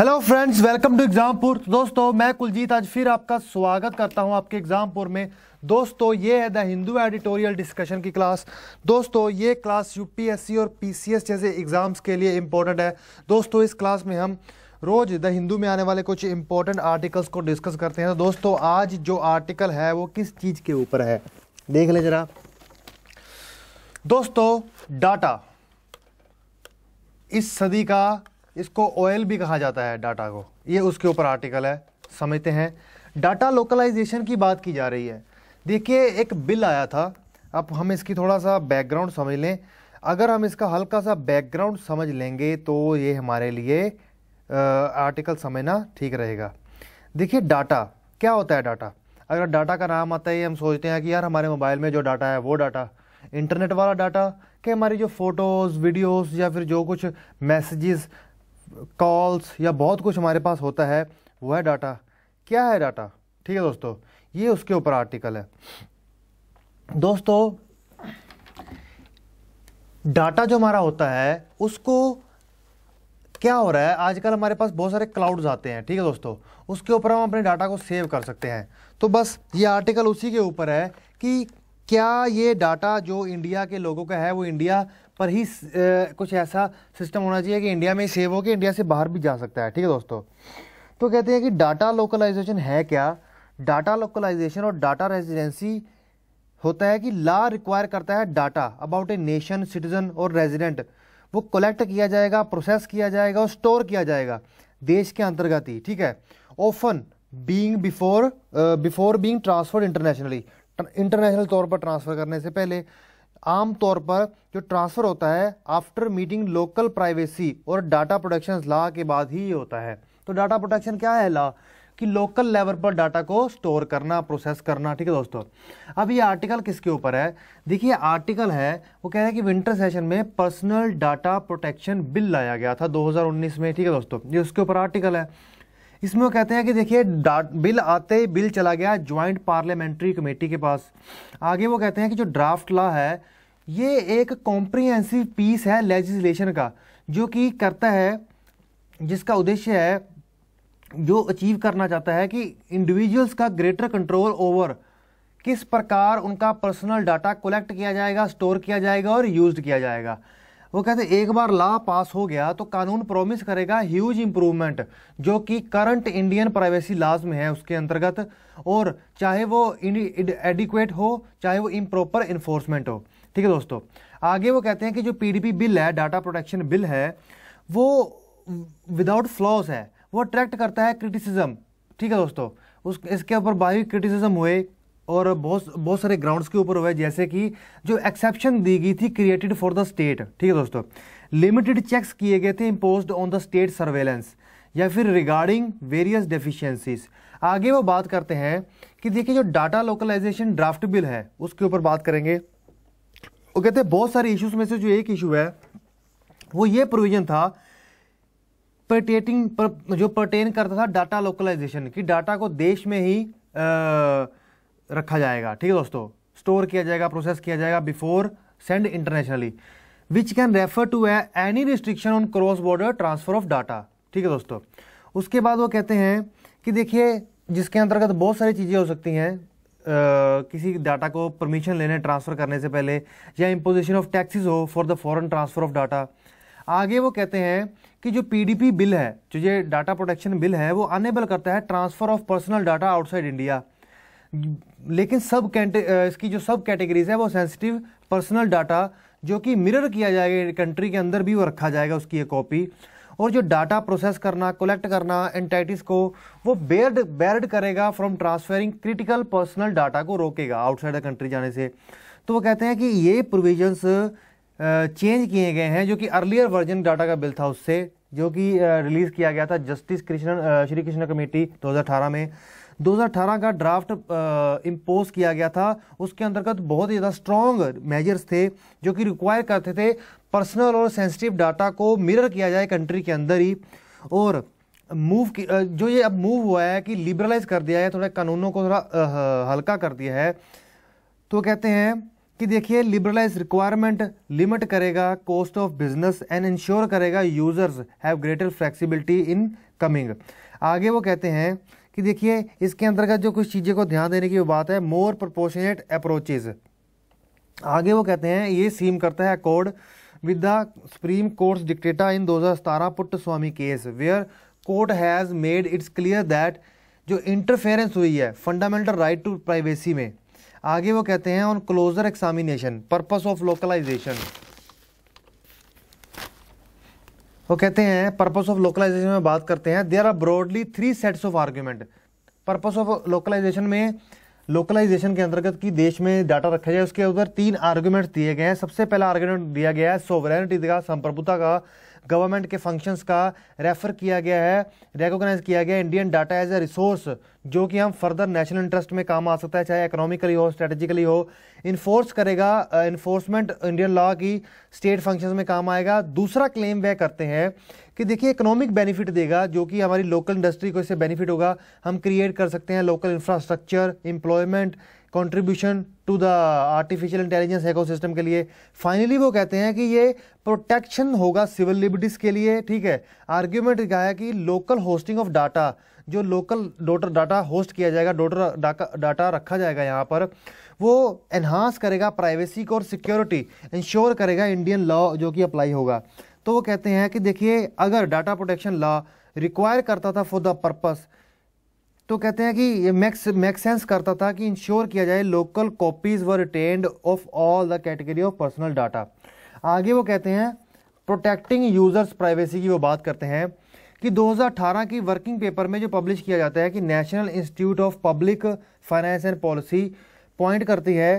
hello friends welcome to Exampur दोस्तों मैं कुलजीत आज फिर आपका स्वागत करता हूं आपके एग्जामपुर में दोस्तों ये है द हिंदू एडिटोरियल डिस्कशन की क्लास दोस्तों ये क्लास यूपीएससी और पीसीएस जैसे एग्ज़ाम्स के लिए इम्पोर्टेंट है दोस्तों इस क्लास में हम रोज़ द हिंदू में आने वाले कुछ इंपॉर्टेंट आर्टिकल्स को डिस्कस करते हैं तो दोस्तों आज जो आर्टिकल है वो किस चीज़ के ऊपर है देख लें जरा दोस्तों डाटा इस सदी का इसको ओएल भी कहा जाता है डाटा को ये उसके ऊपर आर्टिकल है समझते हैं डाटा लोकलाइजेशन की बात की जा रही है देखिए एक बिल आया था अब हम इसकी थोड़ा सा बैकग्राउंड समझ लें अगर हम इसका हल्का सा बैकग्राउंड समझ लेंगे तो ये हमारे लिए आर्टिकल समझना ठीक रहेगा देखिए डाटा क्या होता है डाटा अगर डाटा का नाम आता है हम सोचते हैं कि यार हमारे मोबाइल में जो डाटा है वो डाटा इंटरनेट वाला डाटा कि हमारी जो फ़ोटोज़ वीडियोस या फिर जो कुछ मैसेजेस कॉल्स या बहुत कुछ हमारे पास होता है वो है डाटा क्या है डाटा ठीक है दोस्तों ये उसके ऊपर आर्टिकल है दोस्तों डाटा जो हमारा होता है उसको क्या हो रहा है आजकल हमारे पास बहुत सारे क्लाउड्स आते हैं ठीक है दोस्तों उसके ऊपर हम अपने डाटा को सेव कर सकते हैं तो बस ये आर्टिकल उसी के ऊपर है कि क्या ये डाटा जो इंडिया के लोगों का है वो इंडिया पर ही कुछ ऐसा सिस्टम होना चाहिए कि इंडिया में सेव हो के इंडिया से बाहर भी जा सकता है ठीक है दोस्तों तो कहते हैं कि डाटा लोकलाइजेशन है क्या डाटा लोकलाइजेशन और डाटा रेजिडेंसी होता है कि ला रिक्वायर करता है data about a nation citizen और रेजिडेंट वो कलेक्ट किया जाएगा प्रोसेस किया जाएगा और स्टोर किया जाएगा देश के अंतर्गत ही ठीक है often being before before being transferred internationally international तौर पर ट्रांसफ़र करने से पहले आम तौर पर जो ट्रांसफ़र होता है आफ्टर मीटिंग लोकल प्राइवेसी और डाटा प्रोटेक्शन लॉ के बाद ही ये होता है तो डाटा प्रोटेक्शन क्या है लॉ कि लोकल लेवल पर डाटा को स्टोर करना प्रोसेस करना ठीक है दोस्तों अब ये आर्टिकल किसके ऊपर है देखिए आर्टिकल है वो कह रहा है कि विंटर सेशन में पर्सनल डाटा प्रोटेक्शन बिल लाया गया था 2019 में ठीक है दोस्तों ये उसके ऊपर आर्टिकल है इसमें वो कहते हैं कि देखिए बिल आते ही बिल चला गया ज्वाइंट पार्लियामेंट्री कमेटी के पास आगे वो कहते हैं कि जो ड्राफ्ट लॉ है ये एक कॉम्प्रीहेंसिव पीस है लेजिस्लेशन का जो कि करता है जिसका उद्देश्य है जो अचीव करना चाहता है कि इंडिविजुअल्स का ग्रेटर कंट्रोल ओवर किस प्रकार उनका पर्सनल डाटा कलेक्ट किया जाएगा स्टोर किया जाएगा और यूज किया जाएगा वो कहते हैं एक बार लॉ पास हो गया तो कानून प्रॉमिस करेगा ह्यूज इम्प्रूवमेंट जो कि करंट इंडियन प्राइवेसी लॉज में है उसके अंतर्गत और चाहे वो एडिक्वेट हो चाहे वो इम्प्रॉपर इन्फोर्समेंट हो ठीक है दोस्तों आगे वो कहते हैं कि जो पीडीपी बिल है डाटा प्रोटेक्शन बिल है वो विदाउट फ्लॉज है वो अट्रैक्ट करता है क्रिटिसिज्म ठीक है दोस्तों उस इसके ऊपर बाहरी क्रिटिसिज्म हुए और बहुत बहुत सारे ग्राउंड्स के ऊपर हुआ है जैसे कि जो एक्सेप्शन दी गई थी क्रिएटेड फॉर द स्टेट ठीक है दोस्तों लिमिटेड चेक्स किए गए थे impose on the state surveillance या फिर रिगार्डिंग वेरियस डेफिशिएंसीज आगे वो बात करते हैं कि देखिए जो डाटा लोकलाइजेशन ड्राफ्ट बिल है उसके ऊपर बात करेंगे वो कहते हैं बहुत सारे इश्यूज में से जो एक इशू है वो ये प्रोविजन था परटेटिंग पर, जो परटेन करता था डाटा लोकलाइजेशन कि डाटा को देश में ही आ, रखा जाएगा ठीक है दोस्तों स्टोर किया जाएगा प्रोसेस किया जाएगा before send internationally which can refer to any restriction on cross border transfer of data ठीक है दोस्तों उसके बाद वो कहते हैं कि देखिए जिसके अंतर्गत बहुत सारी चीज़ें हो सकती हैं Uh, किसी डाटा को परमिशन लेने ट्रांसफ़र करने से पहले या इम्पोजिशन ऑफ टैक्सेस हो for the foreign transfer of data आगे वो कहते हैं कि जो पीडीपी बिल है जो ये डाटा प्रोटेक्शन बिल है वो अनेबल करता है transfer of personal data outside India लेकिन सब इसकी जो सब कैटेगरीज है वो सेंसिटिव पर्सनल डाटा जो कि मिरर किया जाएगा कंट्री के अंदर भी वो रखा जाएगा उसकी एक कॉपी और जो डाटा प्रोसेस करना कलेक्ट करना एंटाइटिस को वो बेर्ड बेर्ड करेगा from transferring critical personal data को रोकेगा आउटसाइड द कंट्री जाने से तो वो कहते हैं कि ये प्रोविजन्स चेंज किए गए हैं जो कि अर्लियर वर्जन डाटा का बिल था उससे जो कि रिलीज़ किया गया था जस्टिस कृष्ण श्री कृष्ण कमेटी 2018 में 2018 का ड्राफ्ट इम्पोज किया गया था उसके अंतर्गत बहुत ही ज़्यादा स्ट्रॉन्ग मेजर्स थे जो कि रिक्वायर करते थे पर्सनल और सेंसिटिव डाटा को मिरर किया जाए कंट्री के अंदर ही और मूव जो ये अब मूव हुआ है कि लिबरलाइज कर दिया है थोड़ा कानूनों को थोड़ा हल्का कर दिया है तो कहते हैं कि देखिए लिबरलाइज रिक्वायरमेंट लिमिट करेगा cost of business and ensure करेगा users have greater flexibility in coming आगे वो कहते हैं कि देखिए इसके अंतर्गत जो कुछ चीज़ें को ध्यान देने की बात है मोर प्रपोर्शनेट अप्रोचेज आगे वो कहते हैं ये सीम करता है accord with the Supreme Court dicta in 2017 Puttaswamy case where court has made its clear that जो इंटरफेरेंस हुई है फंडामेंटल राइट टू प्राइवेसी में आगे वो कहते हैं on closer examination purpose of localization वो कहते हैं पर्पस ऑफ लोकलाइजेशन में बात करते हैं there are broadly three sets of argument purpose of localization में लोकलाइजेशन के अंतर्गत की देश में डाटा रखा जाए उसके उधर तीन आर्ग्यूमेंट्स दिए गए हैं सबसे पहला आर्ग्यूमेंट दिया गया है सोवरेनिटी का संप्रभुता का गवर्नमेंट के फंक्शंस का रेफर किया गया है रिकोगनाइज किया गया Indian data as a resource जो कि हम फर्दर नेशनल इंटरेस्ट में काम आ सकता है चाहे इकोनॉमिकली हो स्ट्रेटेजिकली हो इन्फोर्स करेगा इन्फोर्समेंट इंडियन लॉ की स्टेट फंक्शंस में काम आएगा दूसरा क्लेम वह करते हैं कि देखिए इकोनॉमिक बेनिफिट देगा जो कि हमारी लोकल इंडस्ट्री को इससे बेनिफिट होगा हम क्रिएट कर सकते हैं local infrastructure employment contribution to the artificial intelligence ecosystem के लिए फाइनली वो कहते हैं कि ये प्रोटेक्शन होगा सिविल लिबर्टीज के लिए ठीक है आर्ग्यूमेंट क्या है कि लोकल होस्टिंग ऑफ डाटा जो लोकल डोटर डाटा होस्ट किया जाएगा डोटर डाटा रखा जाएगा यहाँ पर वो एनहांस करेगा प्राइवेसी को और सिक्योरिटी इंश्योर करेगा इंडियन लॉ जो कि अप्लाई होगा तो वो कहते हैं कि देखिए अगर डाटा प्रोटेक्शन लॉ रिक्वायर करता था फॉर द पर्पज़ तो कहते हैं कि ये मैक्स मैक्सेंस करता था कि इंश्योर किया जाए local copies were retained of all the category of personal data आगे वो कहते हैं प्रोटेक्टिंग यूजर्स प्राइवेसी की वो बात करते हैं कि 2018 की वर्किंग पेपर में जो पब्लिश किया जाता है कि national institute of public finance and policy point करती है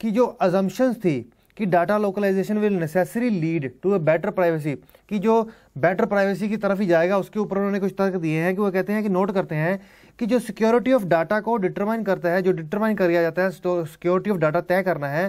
कि जो अजम्पन्स थी कि data localization will necessary lead to a better privacy कि जो बेटर प्राइवेसी की तरफ ही जाएगा उसके ऊपर उन्होंने कुछ तर्क दिए हैं कि वो कहते हैं कि नोट करते हैं कि जो सिक्योरिटी ऑफ डाटा को डिटरमाइन करता है जो डिटरमाइन कर दिया जाता है सिक्योरिटी ऑफ डाटा तय करना है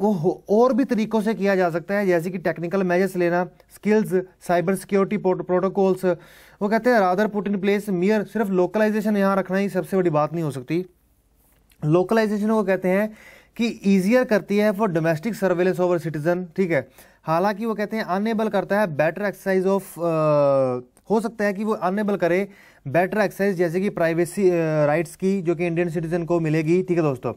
वो और भी तरीकों से किया जा सकता है जैसे कि टेक्निकल मेजर्स लेना स्किल्स साइबर सिक्योरिटी प्रोटोकॉल्स वो कहते हैं rather put in place mere सिर्फ लोकलाइजेशन यहाँ रखना ही सबसे बड़ी बात नहीं हो सकती लोकलाइजेशन को कहते हैं कि ईजियर करती है for domestic surveillance over citizen ठीक है हालांकि वो कहते हैं अनेबल करता है बेटर एक्सरसाइज ऑफ हो सकता है कि वो अनेबल करे बेटर एक्सेस जैसे कि प्राइवेसी राइट्स की जो कि इंडियन सिटीजन को मिलेगी ठीक है दोस्तों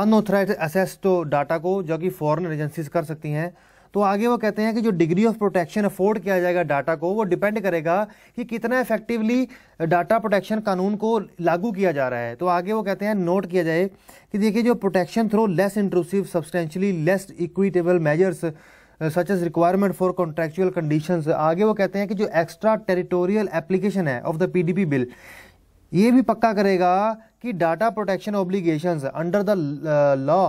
अनऑथराइज एक्सेस तो डाटा को जो कि फॉरन एजेंसीज कर सकती हैं तो आगे वो कहते हैं कि जो डिग्री ऑफ प्रोटेक्शन अफोर्ड किया जाएगा डाटा को वो डिपेंड करेगा कि कितना इफेक्टिवली डाटा प्रोटेक्शन कानून को लागू किया जा रहा है तो आगे वो कहते हैं नोट किया जाए कि देखिए जो protection through less intrusive substantially less equitable measures such as requirement for contractual condition आगे वो कहते हैं कि जो एक्स्ट्रा टेरिटोरियल एप्लीकेशन है ऑफ द पीडीपी बिल ये भी पक्का करेगा कि data protection obligation under the law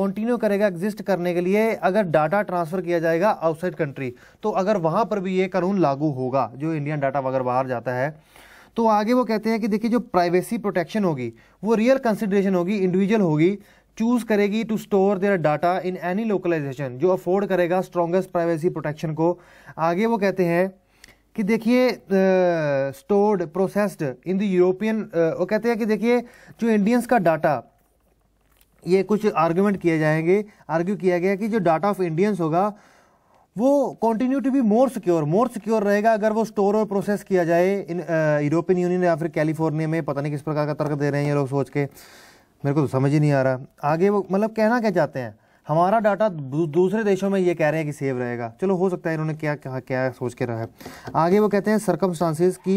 continue करेगा एग्जिस्ट करने के लिए अगर डाटा ट्रांसफर किया जाएगा आउटसाइड कंट्री तो अगर वहां पर भी ये कानून लागू होगा जो इंडियन डाटा अगर बाहर जाता है तो आगे वो कहते हैं कि देखिए जो प्राइवेसी प्रोटेक्शन होगी वो रियल कंसिडरेशन होगी इंडिविजुअल होगी चूज करेगी to store their data in any localization जो अफोर्ड करेगा स्ट्रॉन्गेस्ट प्राइवेसी प्रोटेक्शन को आगे वो कहते हैं कि देखिए stored processed in the European वो कहते हैं कि देखिए जो इंडियंस का डाटा ये कुछ आर्ग्यूमेंट किए जाएंगे आर्ग्यू किया गया कि जो डाटा ऑफ इंडियंस होगा वो continue to be more secure more secure रहेगा अगर वो स्टोर और प्रोसेस किया जाए इन यूरोपियन यूनियन या फिर कैलिफोर्निया में पता नहीं किस प्रकार का तर्क दे रहे हैं ये लोग सोच के मेरे को तो समझ ही नहीं आ रहा आगे वो मतलब कहना क्या चाहते हैं हमारा डाटा दूसरे देशों में ये कह रहे हैं कि सेव रहेगा चलो हो सकता है इन्होंने क्या कहा क्या सोच के रहा है आगे वो कहते हैं सरकम की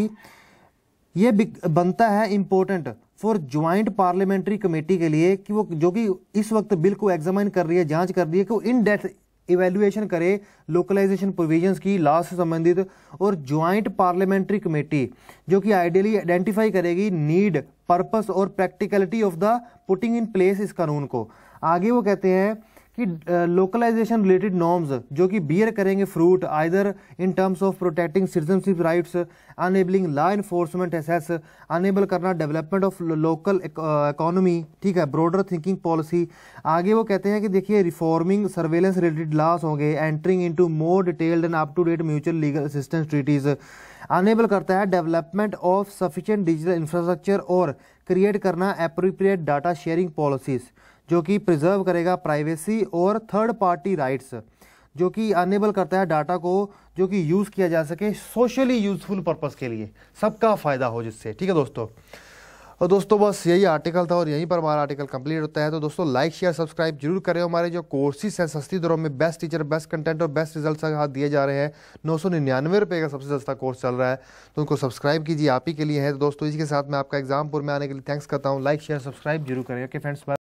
ये बनता है important for joint parliamentary committee के लिए कि वो जो कि इस वक्त बिल को एग्जामिन कर रही है जांच कर रही है कि वो इन डेथ इवेल्युएशन करे लोकलाइजेशन प्रोविजन की लॉ से संबंधित और ज्वाइंट पार्लियामेंट्री कमेटी जो कि आइडियली आइडेंटिफाई करेगी नीड पर्पस और practicality of the putting in place इस कानून को आगे वो कहते हैं कि लोकलाइजेशन रिलेटेड नॉर्म्स जो कि बियर करेंगे fruit either in terms of protecting citizenship rights enabling law enforcement access enable करना डेवलपमेंट ऑफ लोकल इकोनॉमी ठीक है ब्रॉडर थिंकिंग पॉलिसी आगे वो कहते हैं कि देखिए रिफॉर्मिंग सर्वेलेंस रिलेटेड लॉस होंगे in to more detailed and up to date mutual legal assistance treaties enable करता है development of sufficient digital infrastructure और क्रिएट करना अप्रोप्रिएट डाटा शेयरिंग पॉलिसीज़ जो कि प्रिजर्व करेगा प्राइवेसी और थर्ड पार्टी राइट्स जो कि अनेबल करता है डाटा को जो कि यूज़ किया जा सके सोशली यूज़फुल पर्पज़ के लिए सबका फ़ायदा हो जिससे ठीक है दोस्तों और दोस्तों बस यही आर्टिकल था और यहीं पर हमारा आर्टिकल कंप्लीट होता है तो दोस्तों लाइक शेयर सब्सक्राइब जरूर करें हमारे जो कोर्सेज हैं सस्ती दरों में बेस्ट टीचर बेस्ट कंटेंट और बेस्ट रिजल्ट हाथ दिए जा रहे हैं नौ सौ निन्यानवे रुपये का सबसे सस्ता कोर्स चल रहा है तो उनको सब्सक्राइब कीजिए आप ही के लिए है तो दोस्तों इसी के साथ मैं आपका एग्जामपुर में आने के लिए थैंक्स करता हूँ लाइक शेयर सब्सक्राइब जरूर करें ओके फ्रेंड्स